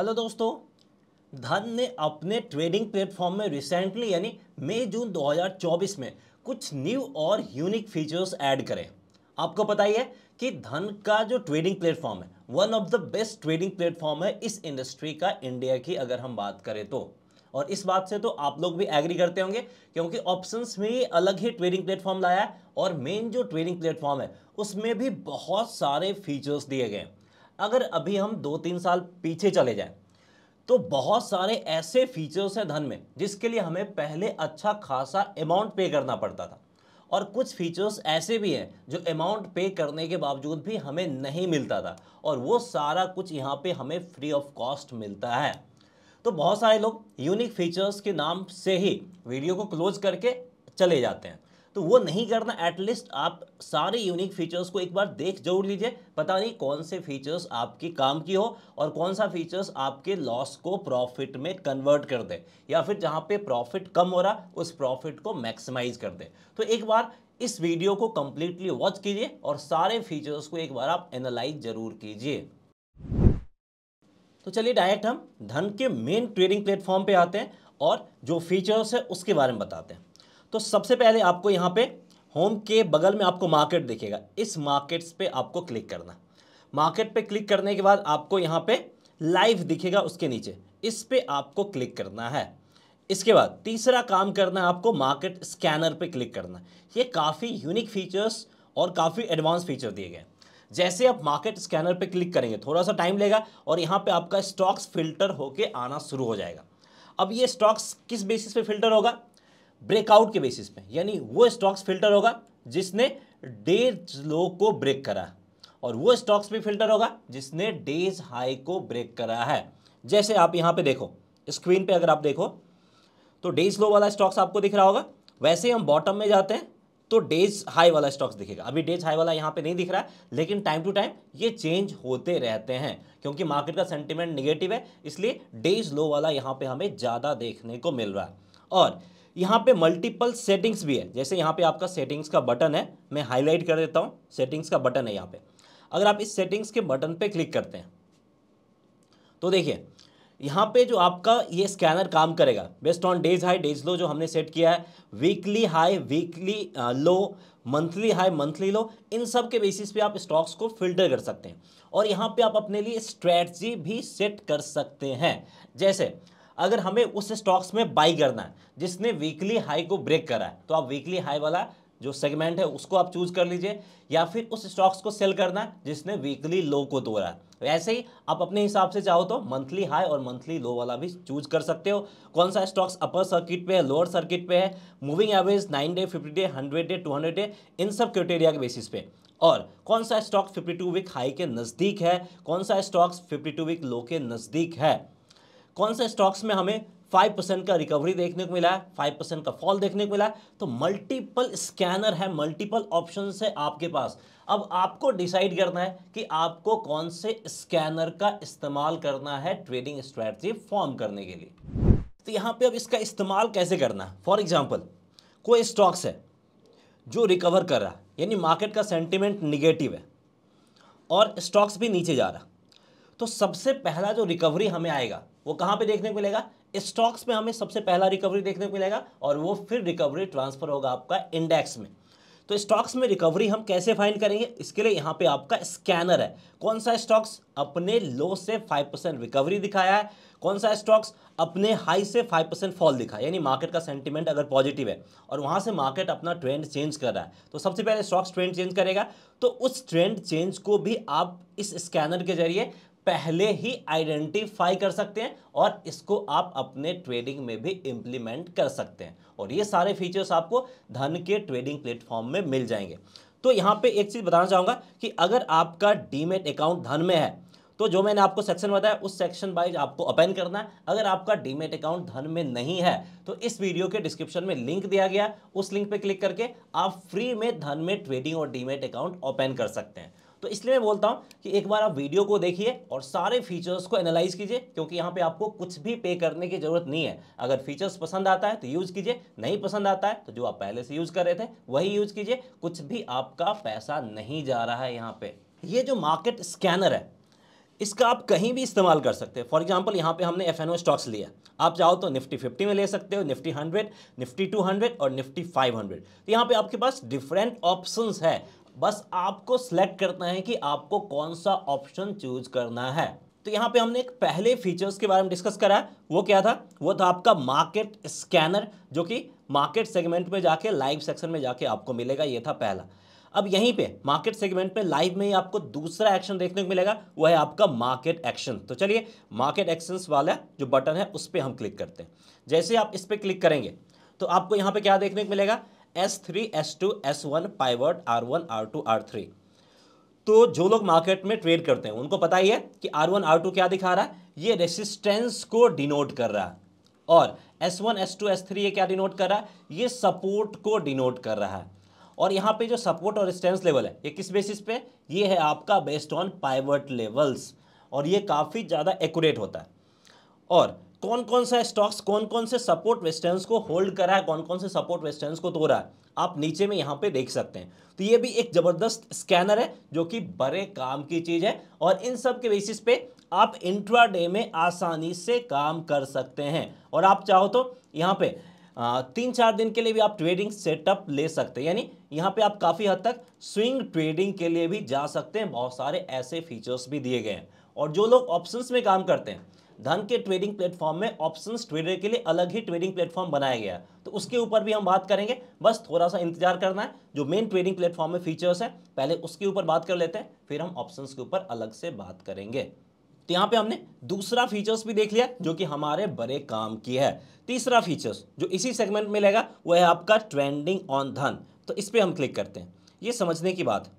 hello दोस्तों धन ने अपने ट्रेडिंग प्लेटफॉर्म में रिसेंटली यानी मई जून 2024 में कुछ न्यू और यूनिक फीचर्स ऐड करें आपको पता ही है कि धन का जो ट्रेडिंग प्लेटफॉर्म है one of the best trading platform है इस इंडस्ट्री का इंडिया की अगर हम बात करें तो और इस बात से तो आप लोग भी एग्री करते होंगे क्योंकि ऑप्शंस में अलग ही ट्रेडिंग प्लेटफॉर्म लाया है और मेन जो ट्रेडिंग प्लेटफॉर्म है उसमें भी बहुत सारे फीचर्स दिए गए हैं अगर अभी हम दो तीन साल पीछे चले जाएं तो बहुत सारे ऐसे फीचर्स हैं धन में जिसके लिए हमें पहले अच्छा खासा अमाउंट पे करना पड़ता था और कुछ फीचर्स ऐसे भी हैं जो अमाउंट पे करने के बावजूद भी हमें नहीं मिलता था और वो सारा कुछ यहाँ पे हमें फ्री ऑफ कॉस्ट मिलता है तो बहुत सारे लोग यूनिक फीचर्स के नाम से ही वीडियो को क्लोज करके चले जाते हैं तो वो नहीं करना एटलीस्ट आप सारे यूनिक फीचर्स को एक बार देख जरूर लीजिए पता नहीं कौन से फीचर्स आपके काम की हो और कौन सा फीचर्स आपके लॉस को प्रॉफिट में कन्वर्ट कर दे या फिर जहाँ पे प्रॉफिट कम हो रहा उस प्रॉफिट को मैक्सिमाइज कर दे तो एक बार इस वीडियो को कम्प्लीटली वॉच कीजिए और सारे फीचर्स को एक बार आप एनालाइज जरूर कीजिए तो चलिए डायरेक्ट हम धन के मेन ट्रेडिंग प्लेटफॉर्म पे आते हैं और जो फीचर्स है उसके बारे में बताते हैं तो सबसे पहले आपको यहाँ पे होम के बगल में आपको मार्केट दिखेगा इस मार्केट्स पे आपको क्लिक करना मार्केट पे क्लिक करने के बाद आपको यहाँ पे लाइव दिखेगा उसके नीचे इस पे आपको क्लिक करना है इसके बाद तीसरा काम करना है आपको मार्केट स्कैनर पे क्लिक करना ये काफ़ी यूनिक फीचर्स और काफ़ी एडवांस फीचर दिए गए जैसे आप मार्केट स्कैनर पे क्लिक करेंगे थोड़ा सा टाइम लेगा और यहाँ पे आपका स्टॉक्स फिल्टर होके आना शुरू हो जाएगा अब ये स्टॉक्स किस बेसिस पे फिल्टर होगा ब्रेकआउट के बेसिस पे यानी वो स्टॉक्स फिल्टर होगा जिसने डेज लो को ब्रेक करा और वो स्टॉक्स भी फिल्टर होगा जिसने डेज हाई को ब्रेक करा है जैसे आप यहाँ पे देखो स्क्रीन पे अगर आप देखो तो डेज लो वाला स्टॉक्स आपको दिख रहा होगा वैसे हम बॉटम में जाते हैं तो डेज हाई वाला स्टॉक्स दिखेगा अभी डेज हाई वाला यहाँ पे नहीं दिख रहा है लेकिन टाइम टू टाइम ये चेंज होते रहते हैं क्योंकि मार्केट का सेंटिमेंट निगेटिव है इसलिए डेज लो वाला यहाँ पे हमें ज़्यादा देखने को मिल रहा है और यहाँ पे मल्टीपल सेटिंग्स भी है जैसे यहाँ पे आपका सेटिंग्स का बटन है मैं हाईलाइट कर देता हूँ सेटिंग्स का बटन है यहाँ पे अगर आप इस सेटिंग्स के बटन पे क्लिक करते हैं तो देखिए यहाँ पे जो आपका ये स्कैनर काम करेगा best on days high days low जो हमने सेट किया है weekly high weekly low monthly high monthly low इन सब के बेसिस पे आप स्टॉक्स को फिल्टर कर सकते हैं और यहाँ पे आप अपने लिए स्ट्रेटजी भी सेट कर सकते हैं जैसे अगर हमें उस स्टॉक्स में बाई करना है जिसने वीकली हाई को ब्रेक करा है तो आप वीकली हाई वाला जो सेगमेंट है उसको आप चूज कर लीजिए या फिर उस स्टॉक्स को सेल करना जिसने वीकली लो को तोड़ा है वैसे तो ही आप अपने हिसाब से चाहो तो मंथली हाई और मंथली लो वाला भी चूज कर सकते हो कौन सा स्टॉक्स अपर सर्किट पे है लोअर सर्किट पे है moving average nine day fifty day hundred day two hundred day इन सब क्राइटेरिया के बेसिस पे और कौन सा स्टॉक 52 वीक हाई के नज़दीक है कौन सा स्टॉक्स 52 वीक लो के नज़दीक है कौन से स्टॉक्स में हमें फाइव परसेंट का रिकवरी देखने को मिला है फाइव परसेंट का फॉल देखने को मिला है तो मल्टीपल स्कैनर है मल्टीपल ऑप्शन है आपके पास अब आपको डिसाइड करना है कि आपको कौन से स्कैनर का इस्तेमाल करना है ट्रेडिंग स्ट्रैटी फॉर्म करने के लिए तो यहाँ पे अब इसका इस्तेमाल कैसे करना है फॉर एग्जाम्पल कोई स्टॉक्स है जो रिकवर कर रहा है यानी मार्केट का सेंटिमेंट निगेटिव है और स्टॉक्स भी नीचे जा रहा तो सबसे पहला जो रिकवरी हमें आएगा वो कहाँ पे देखने को मिलेगा स्टॉक्स में हमें सबसे पहला रिकवरी देखने को मिलेगा और वो फिर रिकवरी ट्रांसफर होगा आपका इंडेक्स में तो स्टॉक्स में रिकवरी हम कैसे फाइंड करेंगे इसके लिए यहाँ पे आपका स्कैनर है कौन सा स्टॉक्स अपने लो से 5 परसेंट रिकवरी दिखाया है कौन सा स्टॉक्स अपने हाई से 5 परसेंट फॉल दिखा यानी मार्केट का सेंटिमेंट अगर पॉजिटिव है और वहां से मार्केट अपना ट्रेंड चेंज कर रहा है तो सबसे पहले स्टॉक्स ट्रेंड चेंज करेगा तो उस ट्रेंड चेंज को भी आप इस स्कैनर के जरिए पहले ही आइडेंटिफाई कर सकते हैं और इसको आप अपने ट्रेडिंग में भी इम्प्लीमेंट कर सकते हैं और ये सारे फीचर्स आपको धन के ट्रेडिंग प्लेटफॉर्म में मिल जाएंगे तो यहाँ पे एक चीज़ बताना चाहूँगा कि अगर आपका डीमेट अकाउंट धन में है तो जो मैंने आपको सेक्शन बताया उस सेक्शन वाइज आपको ओपन करना है अगर आपका डीमेट अकाउंट धन में नहीं है तो इस वीडियो के डिस्क्रिप्शन में लिंक दिया गया उस लिंक पे क्लिक करके आप फ्री में धन में ट्रेडिंग और डीमेट अकाउंट ओपन कर सकते हैं तो इसलिए मैं बोलता हूँ कि एक बार आप वीडियो को देखिए और सारे फीचर्स को एनालाइज कीजिए क्योंकि यहाँ पे आपको कुछ भी पे करने की ज़रूरत नहीं है अगर फीचर्स पसंद आता है तो यूज़ कीजिए नहीं पसंद आता है तो जो आप पहले से यूज़ कर रहे थे वही यूज़ कीजिए कुछ भी आपका पैसा नहीं जा रहा है यहाँ पे ये जो मार्केट स्कैनर है इसका आप कहीं भी इस्तेमाल कर सकते हैं फॉर एग्जाम्पल यहाँ पे हमने एफ स्टॉक्स लिया आप चाहो तो निफ्टी फिफ्टी में ले सकते हो Nifty hundred Nifty two hundred और निफ्टी फाइव हंड्रेड तो यहाँ पे आपके पास डिफरेंट ऑप्शंस है बस आपको सिलेक्ट करना है कि आपको कौन सा ऑप्शन चूज करना है तो यहाँ पे हमने एक पहले फीचर्स के बारे में डिस्कस करा वो क्या था वो था आपका मार्केट स्कैनर जो कि मार्केट सेगमेंट में जाके लाइव सेक्शन में जाके आपको मिलेगा ये था पहला अब यहीं पे मार्केट सेगमेंट पे लाइव में ही आपको दूसरा एक्शन देखने को मिलेगा वह है आपका मार्केट एक्शन तो चलिए मार्केट एक्शंस वाला जो बटन है उस पर हम क्लिक करते हैं जैसे आप इस पर क्लिक करेंगे तो आपको यहाँ पे क्या देखने को मिलेगा S three S two S one pivot R one R two R three तो जो लोग मार्केट में ट्रेड करते हैं उनको पता ही है कि आर वन आर टू क्या दिखा रहा है ये रेसिस्टेंस को डिनोट कर रहा है और S one S two S three ये क्या डिनोट कर रहा है ये सपोर्ट को डिनोट कर रहा है और यहाँ पे जो सपोर्ट और रेसिस्टेंस लेवल है ये किस बेसिस पे ये है आपका बेस्ड ऑन पाइवर्ट लेवल्स और ये काफ़ी ज़्यादा एक्यूरेट होता है और कौन कौन सा स्टॉक्स कौन कौन से सपोर्ट वेस्टर्न्स को होल्ड कर रहा है कौन कौन से सपोर्ट वेस्टर्न्स को तोड़ रहा है आप नीचे में यहाँ पे देख सकते हैं तो ये भी एक ज़बरदस्त स्कैनर है जो कि बड़े काम की चीज़ है और इन सब के बेसिस पे आप इंट्राडे में आसानी से काम कर सकते हैं और आप चाहो तो यहाँ पे तीन चार दिन के लिए भी आप ट्रेडिंग सेटअप ले सकते हैं यानी यहाँ पे आप काफ़ी हद तक स्विंग ट्रेडिंग के लिए भी जा सकते हैं बहुत सारे ऐसे फीचर्स भी दिए गए हैं और जो लोग ऑप्शंस में काम करते हैं धन के ट्रेडिंग प्लेटफॉर्म में ऑप्शन ट्रेडर के लिए अलग ही ट्रेडिंग प्लेटफॉर्म बनाया गया है तो उसके ऊपर भी हम बात करेंगे बस थोड़ा सा इंतजार करना है जो मेन ट्रेडिंग प्लेटफॉर्म में फीचर्स है पहले उसके ऊपर बात कर लेते हैं फिर हम ऑप्शन के ऊपर अलग से बात करेंगे तो यहाँ पे हमने दूसरा फीचर्स भी देख लिया जो कि हमारे बड़े काम की है तीसरा फीचर्स जो इसी सेगमेंट में लेगा वह है आपका ट्रेंडिंग ऑन धन तो इस पर हम क्लिक करते हैं ये समझने की बात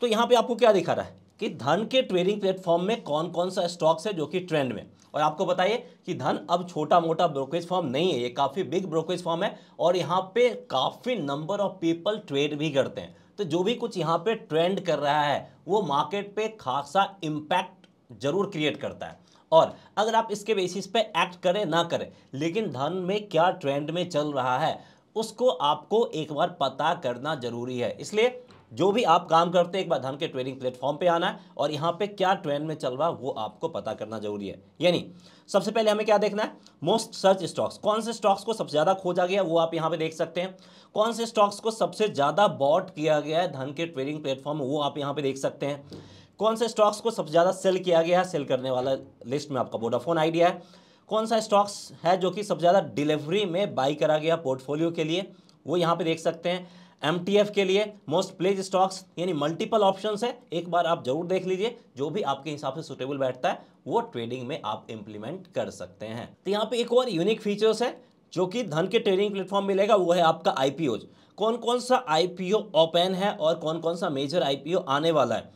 तो यहाँ पे आपको क्या दिखा रहा है कि धन के ट्रेडिंग प्लेटफॉर्म में कौन कौन सा स्टॉक्स है जो कि ट्रेंड में और आपको बताइए कि धन अब छोटा मोटा ब्रोकरेज फॉर्म नहीं है ये काफ़ी बिग ब्रोकरेज फॉर्म है और यहाँ पे काफ़ी नंबर ऑफ पीपल ट्रेड भी करते हैं तो जो भी कुछ यहाँ पे ट्रेंड कर रहा है वो मार्केट पे खासा इम्पैक्ट जरूर क्रिएट करता है और अगर आप इसके बेसिस पे एक्ट करें ना करें लेकिन धन में क्या ट्रेंड में चल रहा है उसको आपको एक बार पता करना जरूरी है इसलिए जो भी आप काम करते हैं एक बार धन के ट्रेडिंग प्लेटफॉर्म पे आना है और यहाँ पे क्या ट्रेंड में चल रहा है वो आपको पता करना जरूरी है यानी सबसे पहले हमें क्या देखना है मोस्ट सर्च स्टॉक्स कौन से स्टॉक्स को सबसे ज़्यादा खोजा गया वो आप यहाँ पे देख सकते हैं कौन से स्टॉक्स को सबसे ज़्यादा बॉट किया गया है धन के ट्रेडिंग प्लेटफॉर्म वो आप यहाँ पे देख सकते हैं कौन से स्टॉक्स को सबसे ज़्यादा सेल किया गया है सेल करने वाला लिस्ट में आपका वोडाफोन आइडिया है कौन सा स्टॉक्स है जो कि सबसे ज़्यादा डिलीवरी में बाई करा गया पोर्टफोलियो के लिए वो यहाँ पे देख सकते हैं एम के लिए मोस्ट प्लेज स्टॉक्स यानी मल्टीपल ऑप्शन है एक बार आप जरूर देख लीजिए जो भी आपके हिसाब से सुटेबल बैठता है वो ट्रेडिंग में आप इम्प्लीमेंट कर सकते हैं तो यहाँ पे एक और यूनिक फीचर्स है जो कि धन के ट्रेडिंग प्लेटफॉर्म मिलेगा वो है आपका आईपीओज कौन कौन सा आईपीओ ओपन है और कौन कौन सा मेजर आईपीओ आने वाला है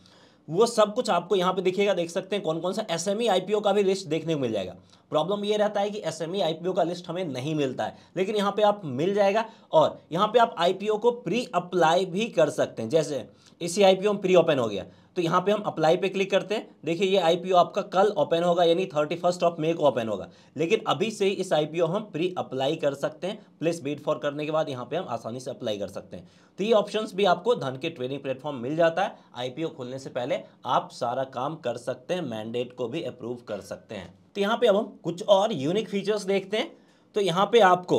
वो सब कुछ आपको यहाँ पे दिखेगा देख सकते हैं कौन कौन सा एस एम e का भी लिस्ट देखने को मिल जाएगा प्रॉब्लम ये रहता है कि एस एम e का लिस्ट हमें नहीं मिलता है लेकिन यहाँ पे आप मिल जाएगा और यहाँ पे आप आई को प्री अप्लाई भी कर सकते हैं जैसे इसी आई में प्री ओपन हो गया तो यहाँ पे हम अप्लाई पे क्लिक करते हैं देखिए ये आईपीओ आपका कल ओपन होगा यानी थर्टी फर्स्ट ऑफ मे को ओपन होगा लेकिन अभी से इस आईपीओ हम प्री अप्लाई कर सकते हैं प्लेस बीट फॉर करने के बाद यहाँ पे हम आसानी से अप्लाई कर सकते हैं तो ये ऑप्शन भी आपको धन के ट्रेडिंग प्लेटफॉर्म मिल जाता है आईपीओ खोलने से पहले आप सारा काम कर सकते हैं मैंडेट को भी अप्रूव कर सकते हैं तो यहाँ पे अब हम कुछ और यूनिक फीचर्स देखते हैं तो यहाँ पे आपको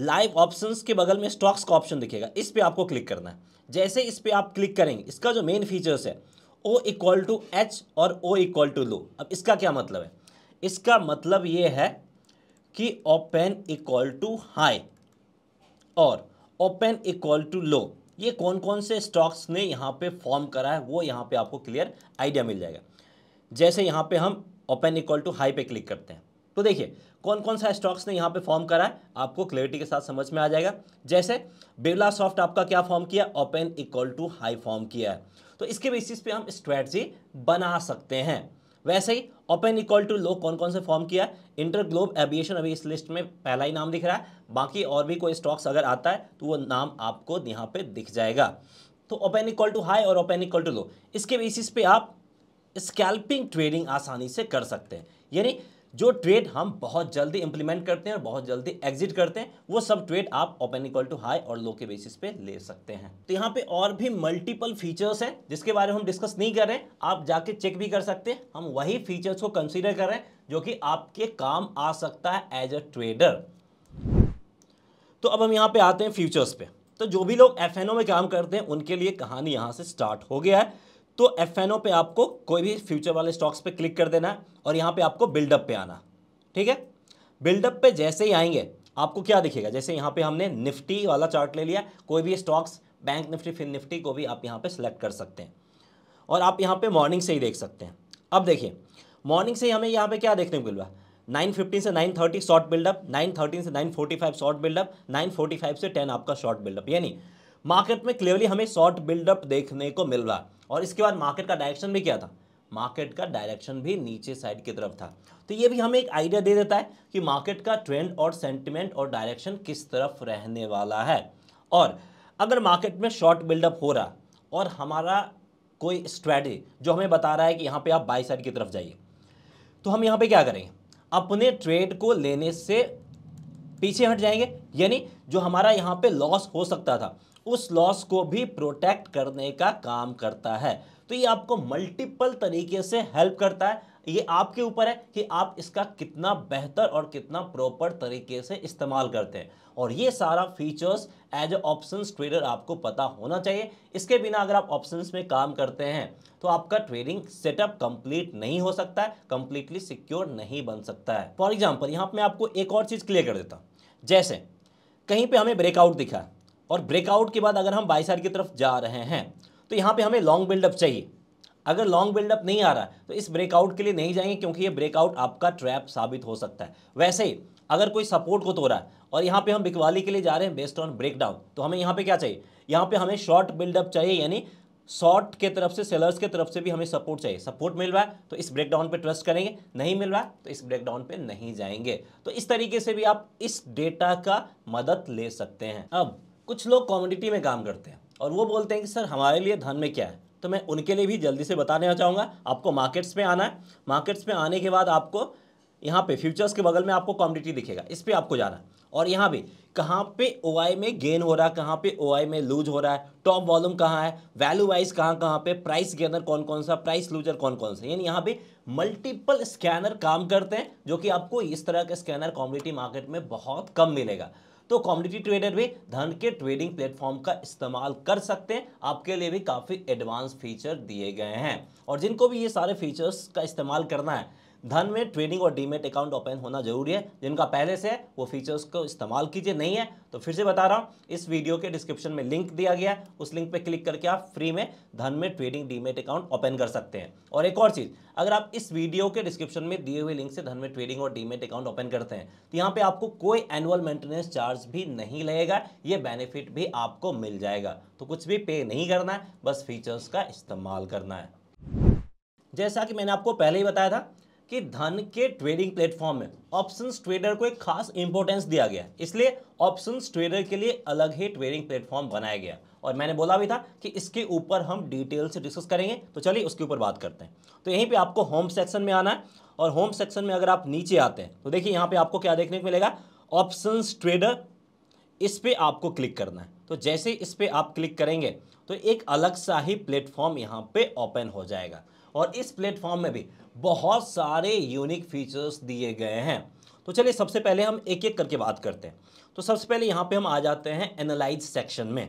लाइव ऑप्शंस के बगल में स्टॉक्स का ऑप्शन दिखेगा इस पर आपको क्लिक करना है जैसे इस पर आप क्लिक करेंगे इसका जो मेन फीचर्स है ओ इक्वल टू एच और ओ इक्वल टू लो अब इसका क्या मतलब है इसका मतलब ये है कि ओपन इक्वल टू हाई और ओपन इक्वल टू लो ये कौन कौन से स्टॉक्स ने यहाँ पे फॉर्म करा है वो यहाँ पे आपको क्लियर आइडिया मिल जाएगा जैसे यहाँ पे हम ओपन इक्वल टू हाई पे क्लिक करते हैं तो देखिए कौन कौन सा स्टॉक्स ने यहाँ पे फॉर्म करा है आपको क्लियरिटी के साथ समझ में आ जाएगा जैसे बिरला सॉफ्ट आपका क्या फॉर्म किया open equal to high form किया है तो इसके बेसिस पे हम स्ट्रेटजी बना सकते हैं वैसे ही ओपन इक्वल टू लो कौन कौन से फॉर्म किया इंटर ग्लोब एविएशन अभी इस लिस्ट में पहला ही नाम दिख रहा है बाकी और भी कोई स्टॉक्स अगर आता है तो वो नाम आपको यहाँ पे दिख जाएगा तो ओपन इक्वल टू हाई और ओपन इक्वल टू लो इसके बेसिस पे आप स्कैल्पिंग ट्रेडिंग आसानी से कर सकते हैं यानी जो ट्रेड हम बहुत जल्दी इंप्लीमेंट करते हैं और बहुत जल्दी एग्जिट करते हैं वो सब ट्रेड आप ओपन इक्वल टू हाई और लो के बेसिस पे ले सकते हैं तो यहाँ पे और भी मल्टीपल फीचर्स हैं जिसके बारे में हम डिस्कस नहीं कर रहे आप जाके चेक भी कर सकते हैं हम वही फीचर्स को कंसिडर कर रहे हैं जो कि आपके काम आ सकता है एज अ ट्रेडर तो अब हम यहाँ पे आते हैं फ्यूचर्स पे तो जो भी लोग एफ में काम करते हैं उनके लिए कहानी यहाँ से स्टार्ट हो गया है तो एफ एन ओ पे आपको कोई भी फ्यूचर वाले स्टॉक्स पे क्लिक कर देना है और यहाँ पे आपको बिल्डअप पे आना ठीक है बिल्डअप पे जैसे ही आएंगे आपको क्या दिखेगा जैसे यहाँ पे हमने निफ्टी वाला चार्ट ले लिया कोई भी stocks bank Nifty fin Nifty को भी आप यहाँ पे सिलेक्ट कर सकते हैं और आप यहाँ पे मॉर्निंग से ही देख सकते हैं अब देखिए मॉर्निंग से ही हमें यहाँ पे क्या देखने को मिल रहा है नाइन फिफ्टीन से nine thirty short buildup nine thirteen से nine forty five short buildup nine forty five से टेन आपका शॉर्ट बिल्डअप यानी मार्केट में क्लियरली हमें शॉर्ट बिल्डअप देखने को मिल रहा है और इसके बाद मार्केट का डायरेक्शन भी क्या था मार्केट का डायरेक्शन भी नीचे साइड की तरफ था तो ये भी हमें एक आइडिया दे देता है कि मार्केट का ट्रेंड और सेंटिमेंट और डायरेक्शन किस तरफ रहने वाला है और अगर मार्केट में शॉर्ट बिल्डअप हो रहा और हमारा कोई स्ट्रैटी जो हमें बता रहा है कि यहाँ पे आप बाई साइड की तरफ जाइए तो हम यहाँ पे क्या करेंगे अपने ट्रेड को लेने से पीछे हट जाएंगे यानी जो हमारा यहाँ पे लॉस हो सकता था उस लॉस को भी प्रोटेक्ट करने का काम करता है तो ये आपको मल्टीपल तरीके से हेल्प करता है ये आपके ऊपर है कि आप इसका कितना बेहतर और कितना प्रॉपर तरीके से इस्तेमाल करते हैं और ये सारा features as a option trader आपको पता होना चाहिए इसके बिना अगर आप ऑप्शंस में काम करते हैं तो आपका ट्रेडिंग सेटअप कंप्लीट नहीं हो सकता है कंप्लीटली सिक्योर नहीं बन सकता है फॉर एग्जाम्पल यहाँ पर मैं आपको एक और चीज़ क्लियर कर देता हूँ जैसे कहीं पर हमें ब्रेकआउट दिखा और ब्रेकआउट के बाद अगर हम बाई साइड की तरफ जा रहे हैं तो यहाँ पे हमें लॉन्ग बिल्डअप चाहिए अगर लॉन्ग बिल्डअप नहीं आ रहा है तो इस ब्रेकआउट के लिए नहीं जाएंगे क्योंकि ये ब्रेकआउट आपका ट्रैप साबित हो सकता है वैसे ही अगर कोई सपोर्ट को तो रहा है और यहाँ पे हम बिकवाली के लिए जा रहे हैं बेस्ड ऑन ब्रेकडाउन तो हमें यहाँ पे क्या चाहिए यहाँ पे हमें शॉर्ट बिल्डअप चाहिए यानी शॉर्ट के तरफ से सेलर्स के तरफ से भी हमें सपोर्ट चाहिए सपोर्ट मिल रहा है तो इस ब्रेकडाउन पे ट्रस्ट करेंगे नहीं मिल रहा है तो इस ब्रेकडाउन पे नहीं जाएंगे तो इस तरीके से भी आप इस डेटा का मदद ले सकते हैं अब कुछ लोग कॉमोडिटी में काम करते हैं और वो बोलते हैं कि सर हमारे लिए धन में क्या है तो मैं उनके लिए भी जल्दी से बताने चाहूँगा आपको मार्केट्स में आना है मार्केट्स में आने के बाद आपको यहाँ पे फ्यूचर्स के बगल में आपको कॉमोडिटी दिखेगा इस पर आपको जाना है और यहाँ भी कहाँ पे ओ में गेन हो रहा है कहाँ पे ओ में लूज हो रहा है टॉप वॉल्यूम कहाँ है वैल्यू वाइज कहाँ कहाँ पे प्राइस गेनर कौन कौन सा प्राइस लूजर कौन कौन सा यानी यहाँ पे मल्टीपल स्कैनर काम करते हैं जो कि आपको इस तरह के स्कैनर कॉमोडिटी मार्केट में बहुत कम मिलेगा तो कॉमोडिटी ट्रेडर भी धन के ट्रेडिंग प्लेटफॉर्म का इस्तेमाल कर सकते हैं आपके लिए भी काफ़ी एडवांस फीचर दिए गए हैं और जिनको भी ये सारे फीचर्स का इस्तेमाल करना है धन में ट्रेडिंग और डीमेट अकाउंट ओपन होना जरूरी है जिनका पहले से है वो फीचर्स को इस्तेमाल कीजिए नहीं है तो फिर से बता रहा हूँ इस वीडियो के डिस्क्रिप्शन में लिंक दिया गया है उस लिंक पर क्लिक करके आप फ्री में धन में ट्रेडिंग डीमेट अकाउंट ओपन कर सकते हैं और एक और चीज़ अगर आप इस वीडियो के डिस्क्रिप्शन में दिए हुए लिंक से धन में ट्रेडिंग और डीमेट अकाउंट ओपन करते हैं तो यहाँ पर आपको कोई एनुअल मेंटेनेंस चार्ज भी नहीं लगेगा ये बेनिफिट भी आपको मिल जाएगा तो कुछ भी पे नहीं करना है बस फीचर्स का इस्तेमाल करना है जैसा कि मैंने आपको पहले ही बताया था कि धन के ट्रेडिंग प्लेटफॉर्म में ऑप्शन ट्रेडर को एक खास इंपॉर्टेंस दिया गया इसलिए ऑप्शन ट्रेडर के लिए अलग ही ट्रेडिंग प्लेटफॉर्म बनाया गया और मैंने बोला भी था कि इसके ऊपर हम डिटेल से डिस्कस करेंगे तो चलिए उसके ऊपर बात करते हैं तो यहीं पे आपको होम सेक्शन में आना है और होम सेक्शन में अगर आप नीचे आते हैं तो देखिए यहाँ पे आपको क्या देखने को मिलेगा ऑप्शन ट्रेडर इस पर आपको क्लिक करना है तो जैसे इस पर आप क्लिक करेंगे तो एक अलग सा ही प्लेटफॉर्म यहाँ पे ओपन हो जाएगा और इस प्लेटफॉर्म में भी बहुत सारे यूनिक फीचर्स दिए गए हैं तो चलिए सबसे पहले हम एक एक करके बात करते हैं तो सबसे पहले यहाँ पे हम आ जाते हैं एनालाइज सेक्शन में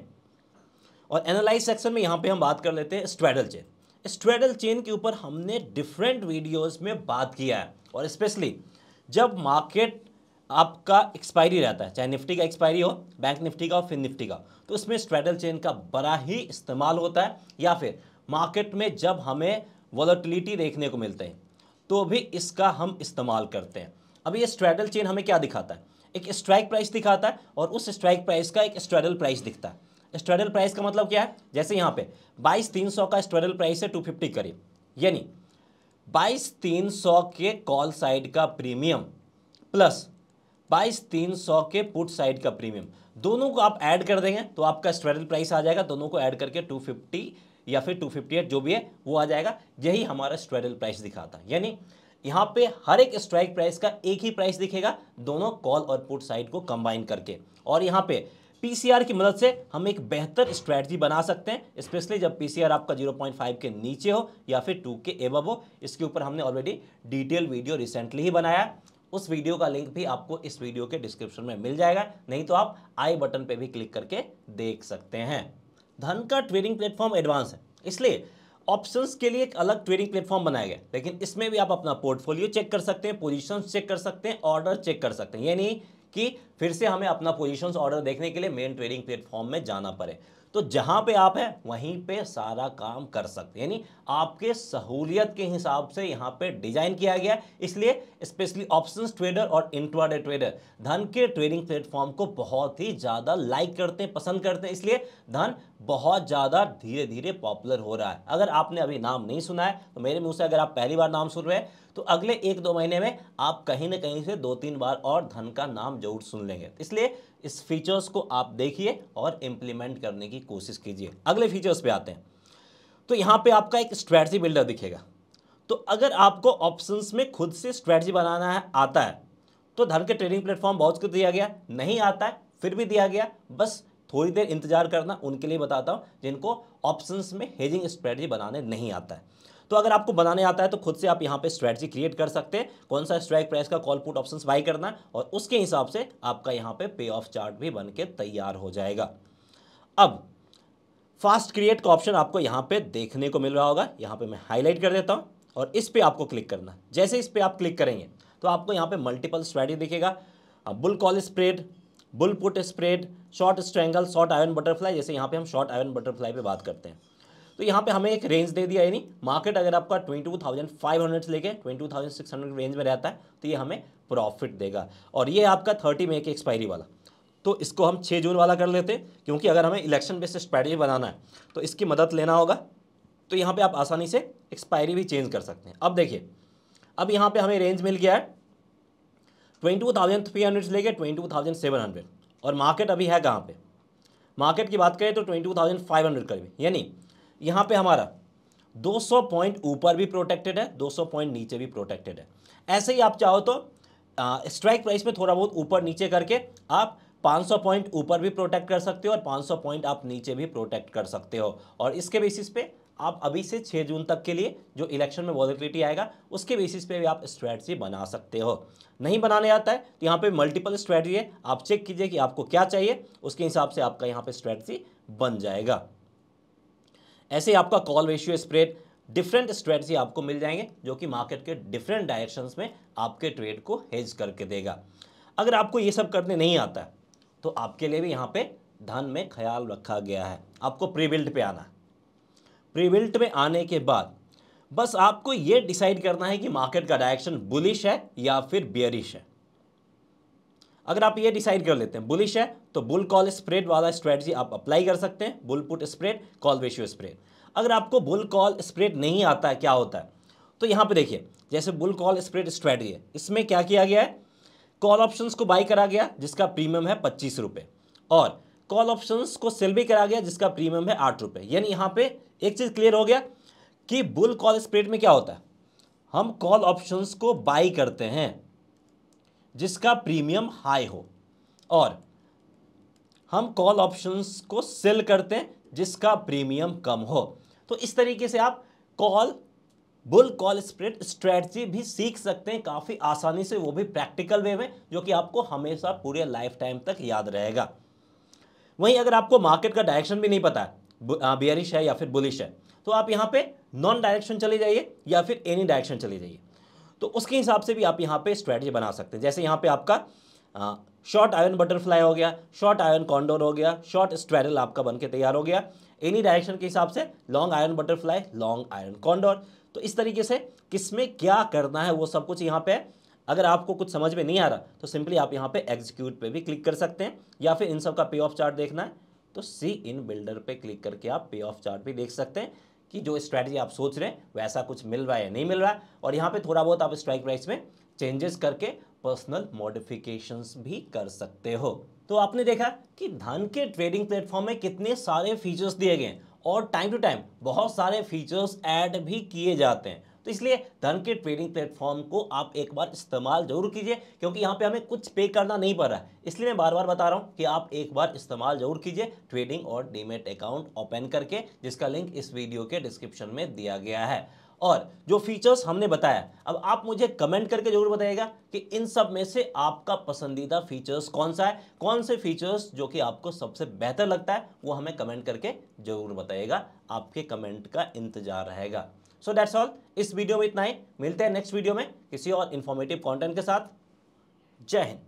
और एनालाइज सेक्शन में यहाँ पे हम बात कर लेते हैं स्ट्रेडल चेन स्ट्रेडल चेन के ऊपर हमने डिफरेंट वीडियोज़ में बात किया है और स्पेशली जब मार्केट आपका एक्सपायरी रहता है चाहे निफ्टी का एक्सपायरी हो बैंक निफ्टी का और फिर निफ्टी का तो उसमें स्ट्रेडल चेन का बड़ा ही इस्तेमाल होता है या फिर मार्केट में जब हमें वॉलोटिलिटी देखने को मिलते हैं तो भी इसका हम इस्तेमाल करते हैं अभी ये स्ट्रैडल चेन हमें क्या दिखाता है एक स्ट्राइक प्राइस दिखाता है और उस स्ट्राइक प्राइस का एक स्ट्रैडल प्राइस दिखता है स्ट्रैडल प्राइस का मतलब क्या है जैसे यहाँ पे बाईस तीन सौ का स्ट्रैडल प्राइस है टू फिफ्टी करीब यानी बाईस तीन सौ के कॉल साइड का प्रीमियम प्लस बाईस तीन सौ के पुट साइड का प्रीमियम दोनों को आप ऐड कर देंगे तो आपका स्ट्रेडल प्राइस आ जाएगा दोनों को ऐड करके टू फिफ्टी या फिर 258 जो भी है वो आ जाएगा यही हमारा स्ट्रेडल प्राइस दिखाता है यानी यहाँ पे हर एक स्ट्राइक प्राइस का एक ही प्राइस दिखेगा दोनों कॉल और पुट साइड को कंबाइन करके और यहाँ पे पीसीआर की मदद से हम एक बेहतर स्ट्रैटी बना सकते हैं स्पेशली जब पीसीआर आपका 0.5 के नीचे हो या फिर 2 के एबव हो इसके ऊपर हमने ऑलरेडी डिटेल वीडियो रिसेंटली ही बनाया उस वीडियो का लिंक भी आपको इस वीडियो के डिस्क्रिप्शन में मिल जाएगा नहीं तो आप आई बटन पर भी क्लिक करके देख सकते हैं धन का ट्रेडिंग प्लेटफॉर्म एडवांस है इसलिए ऑप्शंस के लिए एक अलग ट्रेडिंग प्लेटफॉर्म बनाया गया लेकिन इसमें भी आप अपना पोर्टफोलियो चेक कर सकते हैं पोजिशन चेक कर सकते हैं ऑर्डर चेक कर सकते हैं यानी कि फिर से हमें अपना पोजिशन ऑर्डर देखने के लिए मेन ट्रेडिंग प्लेटफॉर्म में जाना पड़े तो जहां पे आप हैं वहीं पे सारा काम कर सकते हैं यानी आपके सहूलियत के हिसाब से यहाँ पे डिज़ाइन किया गया इसलिए स्पेशली ऑप्शंस ट्रेडर और इंट्राडे ट्रेडर धन के ट्रेडिंग प्लेटफॉर्म को बहुत ही ज़्यादा लाइक करते हैं पसंद करते हैं इसलिए धन बहुत ज़्यादा धीरे धीरे पॉपुलर हो रहा है अगर आपने अभी नाम नहीं सुना है तो मेरे मुँह से अगर आप पहली बार नाम सुन रहे हैं तो अगले एक दो महीने में आप कहीं ना कहीं से दो तीन बार और धन का नाम जरूर सुन लेंगे इसलिए इस फीचर्स को आप देखिए और इम्प्लीमेंट करने की कोशिश कीजिए अगले फीचर्स पे आते हैं तो यहाँ पे आपका एक स्ट्रैटी बिल्डर दिखेगा तो अगर आपको ऑप्शंस में खुद से स्ट्रेटजी बनाना है आता है तो धन के ट्रेडिंग प्लेटफॉर्म बहुत कुछ दिया गया नहीं आता है फिर भी दिया गया बस थोड़ी देर इंतजार करना उनके लिए बताता हूँ जिनको ऑप्शंस में हेजिंग स्ट्रेटजी बनाने नहीं आता है तो अगर आपको बनाने आता है तो खुद से आप यहाँ पे स्ट्रेटजी क्रिएट कर सकते हैं कौन सा स्ट्राइक प्राइस का कॉल पुट ऑप्शंस बाई करना और उसके हिसाब से आपका यहाँ पे पे ऑफ चार्ट भी बन के तैयार हो जाएगा अब फास्ट क्रिएट का ऑप्शन आपको यहाँ पे देखने को मिल रहा होगा यहाँ पे मैं हाईलाइट कर देता हूँ और इस पर आपको क्लिक करना जैसे इस पर आप क्लिक करेंगे तो आपको यहाँ पर मल्टीपल स्ट्रैटी दिखेगा bull call spread bull put spread short strangle short iron butterfly जैसे यहाँ पे हम शॉर्ट आयरन बटरफ्लाई पे बात करते हैं तो यहाँ पे हमें एक रेंज दे दिया यानी मार्केट अगर आपका 22,500 से लेके 22,600 रेंज में रहता है तो ये हमें प्रॉफिट देगा और ये आपका 30 मई के एक्सपायरी वाला तो इसको हम 6 जून वाला कर लेते हैं क्योंकि अगर हमें इलेक्शन बेस्ड स्ट्रैटेजी बनाना है तो इसकी मदद लेना होगा तो यहाँ पे आप आसानी से एक्सपायरी भी चेंज कर सकते हैं अब देखिए अब यहाँ पे हमें रेंज मिल गया है twenty two thousand three hundred से लेकर twenty two thousand seven hundred और मार्केट अभी है कहाँ पे मार्केट की बात करें तो twenty two thousand five hundred करीब यानी यहाँ पे हमारा दो सौ पॉइंट ऊपर भी प्रोटेक्टेड है दो सौ पॉइंट नीचे भी प्रोटेक्टेड है ऐसे ही आप चाहो तो स्ट्राइक प्राइस में थोड़ा बहुत ऊपर नीचे करके आप 500 पॉइंट ऊपर भी प्रोटेक्ट कर सकते हो और 500 पॉइंट आप नीचे भी प्रोटेक्ट कर सकते हो और इसके बेसिस पे आप अभी से 6 जून तक के लिए जो इलेक्शन में वॉलिटिलिटी आएगा उसके बेसिस पे भी आप स्ट्रैटी बना सकते हो नहीं बनाने आता है तो यहाँ पे मल्टीपल स्ट्रैटी है आप चेक कीजिए कि आपको क्या चाहिए उसके हिसाब से आपका यहाँ पे स्ट्रैटी बन जाएगा ऐसे आपका call ratio spread different strategy आपको मिल जाएंगे जो कि मार्केट के डिफरेंट डायरेक्शन में आपके ट्रेड को हेज करके देगा अगर आपको ये सब करने नहीं आता तो आपके लिए भी यहाँ पर धन में ख्याल रखा गया है आपको प्रीबिल्ड पर आना प्रीबिल्ट में आने के बाद बस आपको ये डिसाइड करना है कि मार्केट का डायरेक्शन बुलिश है या फिर बियरिश है अगर आप ये डिसाइड कर लेते हैं बुलिश है तो बुल कॉल स्प्रेड वाला स्ट्रेटजी आप अप्लाई कर सकते हैं bull put spread call ratio spread अगर आपको बुल कॉल स्प्रेड नहीं आता है क्या होता है तो यहाँ पे देखिए जैसे बुल कॉल स्प्रेड स्ट्रेटजी है इसमें क्या किया गया है कॉल ऑप्शंस को बाई करा गया जिसका प्रीमियम है पच्चीस रुपये और कॉल ऑप्शंस को सेल भी करा गया जिसका प्रीमियम है आठ रुपये यानी यहाँ पे एक चीज़ क्लियर हो गया कि बुल कॉल स्प्रेड में क्या होता है हम कॉल ऑप्शंस को बाई करते हैं जिसका प्रीमियम हाई हो और हम कॉल ऑप्शंस को सेल करते हैं जिसका प्रीमियम कम हो तो इस तरीके से आप call bull call spread strategy भी सीख सकते हैं काफ़ी आसानी से वो भी प्रैक्टिकल वे में जो कि आपको हमेशा पूरे लाइफ टाइम तक याद रहेगा वहीं अगर आपको मार्केट का डायरेक्शन भी नहीं पता है बियरिश है या फिर बुलिश है तो आप यहाँ पे नॉन डायरेक्शन चले जाइए या फिर एनी डायरेक्शन चले जाइए तो उसके हिसाब से भी आप यहाँ पे स्ट्रैटेजी बना सकते हैं जैसे यहाँ पे आपका शॉर्ट आयन बटरफ्लाई हो गया शॉर्ट आयन कॉन्डोर हो गया शॉर्ट स्ट्रैडल आपका बन के तैयार हो गया एनी डायरेक्शन के हिसाब से long iron butterfly long iron condor तो इस तरीके से किस में क्या करना है वो सब कुछ यहाँ पे है अगर आपको कुछ समझ में नहीं आ रहा तो सिंपली आप यहाँ पे एग्जीक्यूट पे भी क्लिक कर सकते हैं या फिर इन सब का पे ऑफ चार्ट देखना है तो सी इन बिल्डर पे क्लिक करके आप पे ऑफ चार्ट भी देख सकते हैं कि जो स्ट्रैटेजी आप सोच रहे हैं वैसा कुछ मिल रहा है या नहीं मिल रहा है और यहाँ पे थोड़ा बहुत आप स्ट्राइक प्राइस में चेंजेस करके पर्सनल मॉडिफिकेशन भी कर सकते हो तो आपने देखा कि धन के ट्रेडिंग प्लेटफॉर्म में कितने सारे फीचर्स दिए गए हैं और टाइम टू टाइम बहुत सारे फीचर्स ऐड भी किए जाते हैं तो इसलिए धन के ट्रेडिंग प्लेटफॉर्म को आप एक बार इस्तेमाल जरूर कीजिए क्योंकि यहाँ पे हमें कुछ पे करना नहीं पड़ रहा है इसलिए मैं बार बार बता रहा हूँ कि आप एक बार इस्तेमाल जरूर कीजिए ट्रेडिंग और डीमेट अकाउंट ओपन करके जिसका लिंक इस वीडियो के डिस्क्रिप्शन में दिया गया है और जो फीचर्स हमने बताया अब आप मुझे कमेंट करके जरूर बताइएगा कि इन सब में से आपका पसंदीदा फीचर्स कौन सा है कौन से फीचर्स जो कि आपको सबसे बेहतर लगता है वो हमें कमेंट करके जरूर बताइएगा आपके कमेंट का इंतजार रहेगा सो दैट्स ऑल इस वीडियो में इतना ही मिलते हैं नेक्स्ट वीडियो में किसी और इन्फॉर्मेटिव कॉन्टेंट के साथ जय हिंद